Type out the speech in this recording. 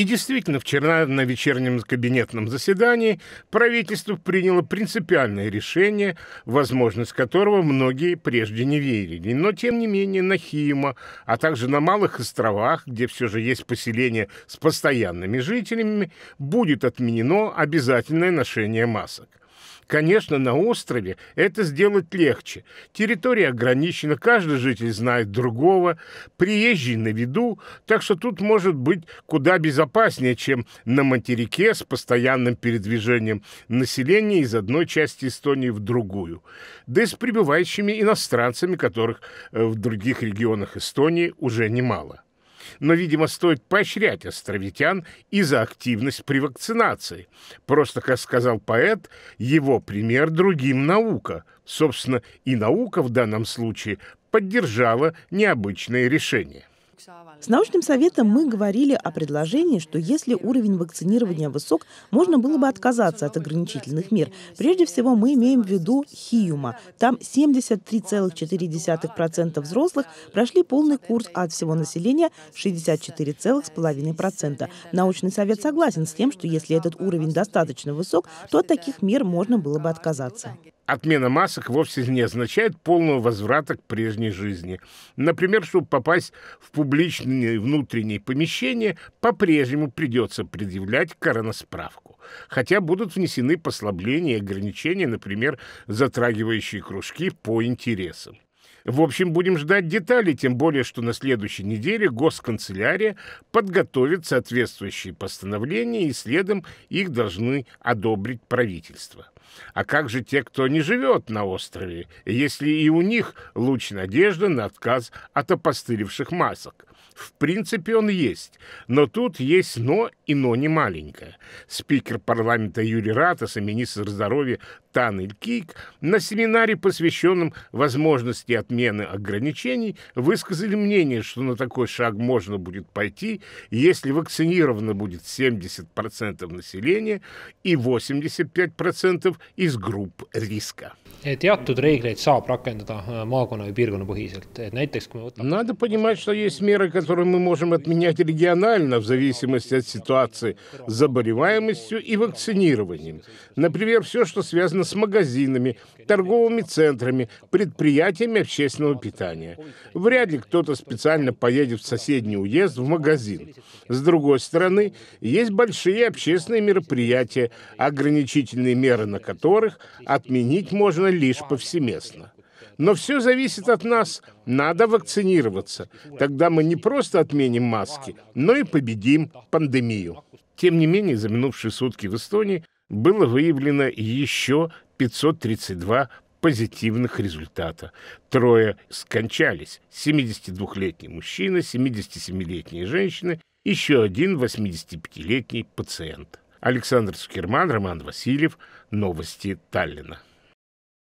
И действительно, вчера на вечернем кабинетном заседании правительство приняло принципиальное решение, возможность которого многие прежде не верили. Но, тем не менее, на Хима, а также на Малых островах, где все же есть поселение с постоянными жителями, будет отменено обязательное ношение масок. Конечно, на острове это сделать легче. Территория ограничена, каждый житель знает другого, приезжий на виду, так что тут может быть куда безопаснее, чем на материке с постоянным передвижением населения из одной части Эстонии в другую, да и с прибывающими иностранцами, которых э, в других регионах Эстонии уже немало но, видимо, стоит поощрять островитян и за активность при вакцинации. Просто, как сказал поэт, его пример другим наука. Собственно, и наука в данном случае поддержала необычное решение. С научным советом мы говорили о предложении, что если уровень вакцинирования высок, можно было бы отказаться от ограничительных мер. Прежде всего, мы имеем в виду Хиюма. Там 73,4% взрослых прошли полный курс, а от всего населения 64,5%. Научный совет согласен с тем, что если этот уровень достаточно высок, то от таких мер можно было бы отказаться. Отмена масок вовсе не означает полного возврата к прежней жизни. Например, чтобы попасть в публичные внутренние помещения, по-прежнему придется предъявлять короносправку. Хотя будут внесены послабления и ограничения, например, затрагивающие кружки по интересам. В общем, будем ждать деталей, тем более, что на следующей неделе госканцелярия подготовит соответствующие постановления, и следом их должны одобрить правительство. А как же те, кто не живет на острове, если и у них луч надежды на отказ от опостылевших масок? В принципе, он есть, но тут есть «но» и «но» не маленькое. Спикер парламента Юрий Ратас и министр здоровья Танель Кик на семинаре, посвященном возможности отмены ограничений, высказали мнение, что на такой шаг можно будет пойти, если вакцинировано будет 70% населения и 85% is group riska. Надо понимать, что есть меры, которые мы можем отменять регионально в зависимости от ситуации с заболеваемостью и вакцинированием. Например, все, что связано с магазинами, торговыми центрами, предприятиями общественного питания. Вряд ли кто-то специально поедет в соседний уезд в магазин. С другой стороны, есть большие общественные мероприятия, ограничительные меры на которых отменить можно лишь повсеместно. Но все зависит от нас. Надо вакцинироваться. Тогда мы не просто отменим маски, но и победим пандемию. Тем не менее, за минувшие сутки в Эстонии было выявлено еще 532 позитивных результата. Трое скончались. 72-летний мужчина, 77-летняя женщина, еще один 85-летний пациент. Александр Скирман, Роман Васильев. Новости Таллина.